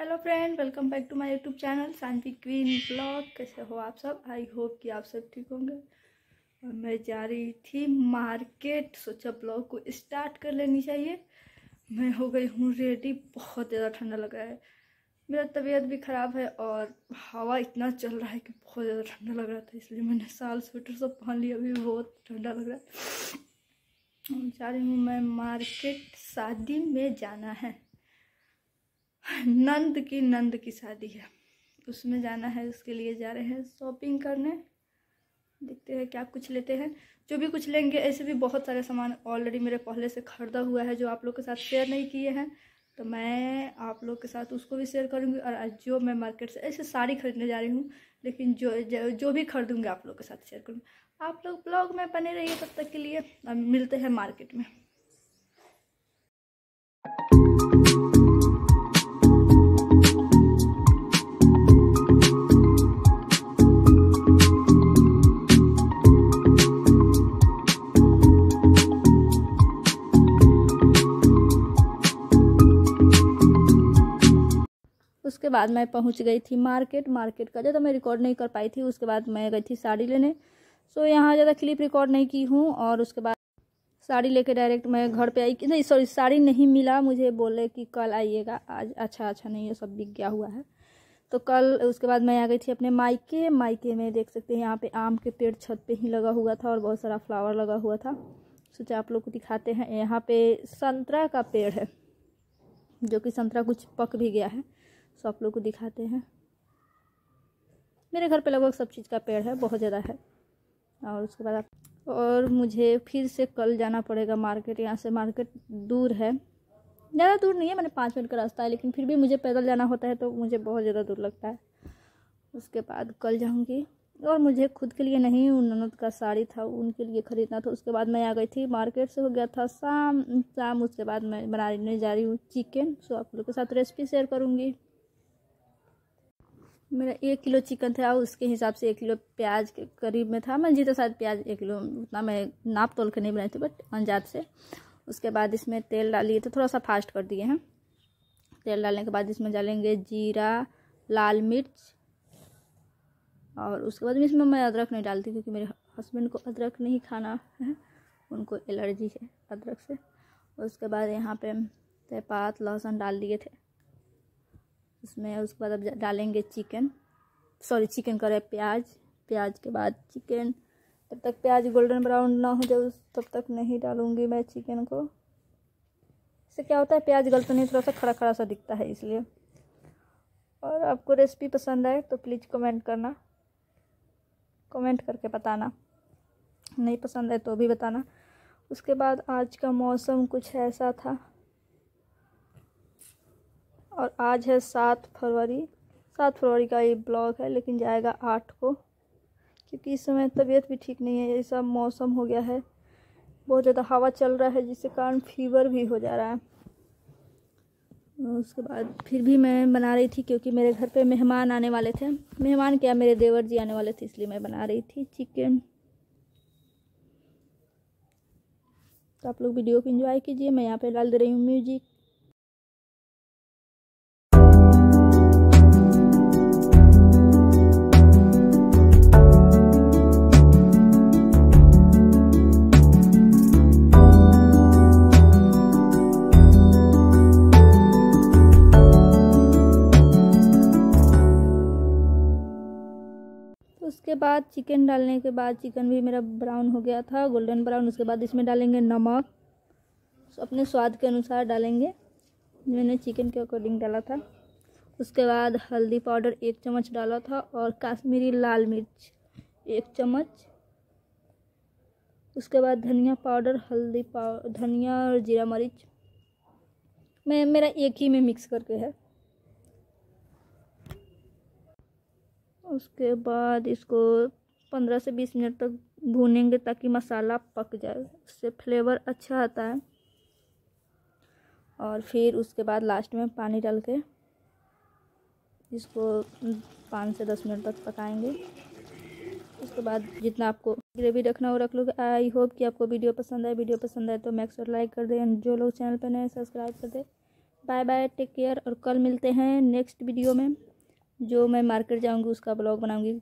hello friend welcome back to my YouTube channel Shanti Queen Blog कैसे हो आप सब आई होप कि आप सब ठीक होंगे और मैं जा रही थी मार्केट सोचा ब्लॉग को स्टार्ट कर लेनी चाहिए मैं हो गई हूँ रेडी बहुत ज़्यादा ठंडा लगा है मेरा तबीयत भी ख़राब है और हवा इतना चल रहा है कि बहुत ज़्यादा ठंडा लग रहा था इसलिए मैंने साल स्वेटर सब पहन लिया अभी बहुत ठंडा लग रहा है जा रही हूँ मैं मार्केट शादी में जाना है नंद की नंद की शादी है उसमें जाना है उसके लिए जा रहे हैं शॉपिंग करने देखते हैं क्या कुछ लेते हैं जो भी कुछ लेंगे ऐसे भी बहुत सारे सामान ऑलरेडी मेरे पहले से ख़रीदा हुआ है जो आप लोग के साथ शेयर नहीं किए हैं तो मैं आप लोग के साथ उसको भी शेयर करूँगी और आज जो मैं मार्केट से ऐसे साड़ी खरीदने जा रही हूँ लेकिन जो जो भी खरीदूँगी आप लोग के साथ शेयर करूँगी आप लोग ब्लॉग में बने रहिए तब तक के लिए और मिलते हैं मार्केट में उसके बाद मैं पहुंच गई थी मार्केट मार्केट का ज़्यादा मैं रिकॉर्ड नहीं कर पाई थी उसके बाद मैं गई थी साड़ी लेने सो यहाँ ज़्यादा क्लिप रिकॉर्ड नहीं की हूँ और उसके बाद साड़ी लेके डायरेक्ट मैं घर पे आई नहीं सॉरी साड़ी नहीं मिला मुझे बोले कि कल आइएगा आज अच्छा अच्छा नहीं है सब बिक गया हुआ है तो कल उसके बाद मैं आ गई थी अपने माइके माइके में देख सकते हैं यहाँ पे आम के पेड़ छत पे ही लगा हुआ था और बहुत सारा फ्लावर लगा हुआ था सोचा आप लोग को दिखाते हैं यहाँ पे संतरा का पेड़ है जो कि संतरा कुछ पक भी गया है सो आप लोग को दिखाते हैं मेरे घर पे लगभग सब चीज़ का पेड़ है बहुत ज़्यादा है और उसके बाद और मुझे फिर से कल जाना पड़ेगा मार्केट यहाँ से मार्केट दूर है ज़्यादा दूर नहीं है मैंने पाँच मिनट का रास्ता है लेकिन फिर भी मुझे पैदल जाना होता है तो मुझे बहुत ज़्यादा दूर लगता है उसके बाद कल जाऊँगी और मुझे खुद के लिए नहीं उन ननद का साड़ी था उनके लिए ख़रीदना था उसके बाद मैं आ गई थी मार्केट से हो गया था शाम शाम उसके बाद मैं बनाने जा रही हूँ चिकन सो आप लोग के साथ रेसिपी शेयर करूँगी मेरा एक किलो चिकन था और उसके हिसाब से एक किलो प्याज के करीब में था मैं जीता शायद प्याज एक किलो उतना मैं नाप तोल के नहीं बनाई थी बट अंजात से उसके बाद इसमें तेल डालिए तो थोड़ा सा फास्ट कर दिए हैं तेल डालने के बाद इसमें डालेंगे जीरा लाल मिर्च और उसके बाद इसमें मैं अदरक नहीं डालती क्योंकि मेरे हस्बैंड को अदरक नहीं खाना है उनको एलर्जी है अदरक से उसके बाद यहाँ पे तेजपात लहसुन डाल दिए थे उसमें उसके बाद अब डालेंगे चिकन सॉरी चिकन करे प्याज प्याज के बाद चिकन तब तक प्याज गोल्डन ब्राउन ना हो जाए तब तक नहीं डालूँगी मैं चिकन को इससे क्या होता है प्याज गलत तो नहीं थोड़ा सा खड़ा खड़ा सा दिखता है इसलिए और आपको रेसिपी पसंद आए तो प्लीज़ कमेंट करना कमेंट करके बताना नहीं पसंद है तो भी बताना उसके बाद आज का मौसम कुछ ऐसा था और आज है सात फरवरी सात फरवरी का ये ब्लॉग है लेकिन जाएगा आठ को क्योंकि इस समय तबीयत भी ठीक नहीं है ऐसा मौसम हो गया है बहुत ज़्यादा हवा चल रहा है जिसके कारण फीवर भी हो जा रहा है उसके बाद फिर भी मैं बना रही थी क्योंकि मेरे घर पे मेहमान आने वाले थे मेहमान क्या मेरे देवर जी आने वाले थे इसलिए मैं बना रही थी चिकन तो आप लोग वीडियो को एंजॉय कीजिए मैं यहाँ पे डाल दे रही हूँ म्यूजिक उसके बाद चिकन डालने के बाद चिकन भी मेरा ब्राउन हो गया था गोल्डन ब्राउन उसके बाद इसमें डालेंगे नमक अपने स्वाद के अनुसार डालेंगे मैंने चिकन के अकॉर्डिंग डाला था उसके बाद हल्दी पाउडर एक चम्मच डाला था और काश्मीरी लाल मिर्च एक चम्मच उसके बाद धनिया पाउडर हल्दी पाउडर धनिया और जीरा मरीच मैं मेरा एक ही में मिक्स करके है उसके बाद इसको पंद्रह से बीस मिनट तक भूनेंगे ताकि मसाला पक जाए उससे फ्लेवर अच्छा आता है और फिर उसके बाद लास्ट में पानी डाल के इसको पाँच से दस मिनट तक पकाएंगे उसके बाद जितना आपको ग्रेवी रखना हो रख लो आई होप कि आपको वीडियो पसंद आए वीडियो पसंद आए तो मैक्स और लाइक कर दें जो लोग चैनल पर नए सब्सक्राइब कर दें बाय बाय टेक केयर और कल मिलते हैं नेक्स्ट वीडियो में जो मैं मार्केट जाऊँगी उसका ब्लॉग बनाऊँगी